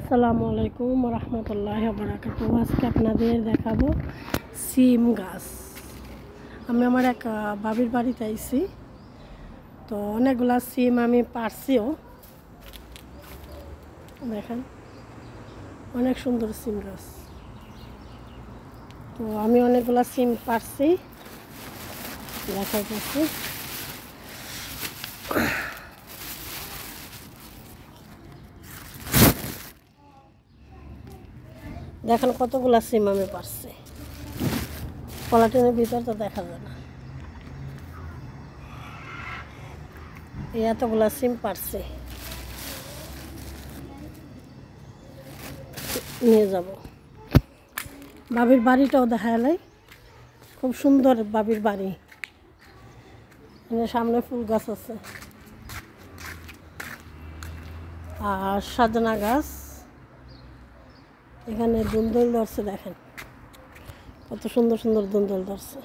আসসালামু আলাইকুম রহমতুল্লাহ বরাকাত আজকে আপনাদের দেখাবো সিম গাছ আমি আমার এক বাবির বাড়িতে আইছি তো অনেকগুলা সিম আমি পারছিও দেখেন অনেক সুন্দর সিম গাছ তো আমি অনেকগুলা সিম পারছি দেখা যাচ্ছে দেখেন কতগুলো সিম আমি পারছি পলাটিনের ভিতর তো দেখা যায় না এতগুলো সিম পারছি নিয়ে যাব বাবির বাড়িটাও দেখা এলাই খুব সুন্দর বাবির বাড়ি সামনে ফুল গাছ আছে আর সাজনা গাছ এখানে দুন্দল ধরছে দেখেন কত সুন্দর সুন্দর দুন্দল ধরছে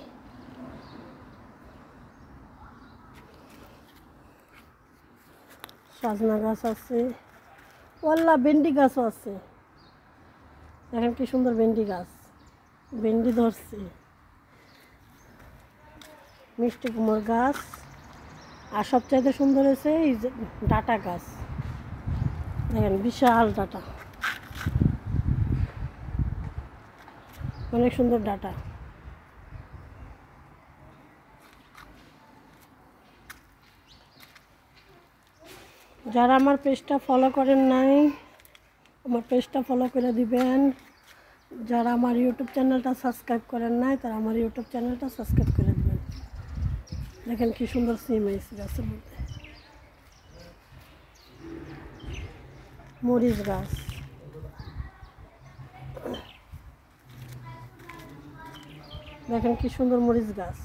সাজনা গাছ আছে ওল্লা ভেন্ডি গাছও আছে দেখেন কি সুন্দর ভেন্ডি গাছ ভেন্ডি ধরছে মিষ্টি কুমোর গাছ আর সবচাইতে সুন্দর হয়েছে এই যে ডাটা গাছ দেখেন বিশাল ডাটা অনেক সুন্দর ডাটা যারা আমার পেজটা ফলো করেন নাই আমার পেজটা ফলো করে দিবেন যারা আমার ইউটিউব চ্যানেলটা সাবস্ক্রাইব করেন নাই তারা আমার ইউটিউব চ্যানেলটা সাবস্ক্রাইব করে দেবেন দেখেন কি সুন্দর সিম হয়েছে গাছের মধ্যে মরিচ গাছ দেখেন কি সুন্দর মরিচ গাছ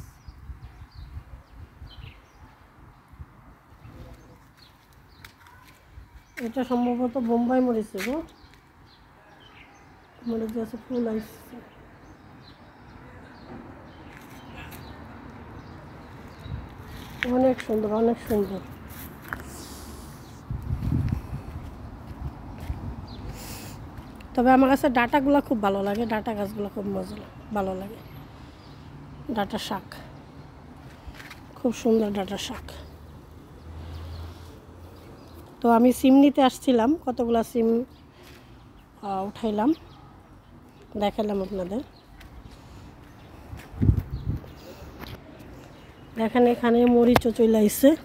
এটা সম্ভবত বোম্বাই মরিচ এগো হ্যাঁ? মরিচ গাছে ফুল আসছে অনেক সুন্দর অনেক সুন্দর তবে আমার কাছে ডাটাগুলো খুব ভালো লাগে ডাটা গাছগুলো খুব মজা ভালো লাগে ডাটা শাক খুব সুন্দর ডাটা শাক তো আমি সিম নিতে আসছিলাম কতগুলো সিম উঠাইলাম দেখালাম আপনাদের দেখেন এখানে মরিচও চলে আসছে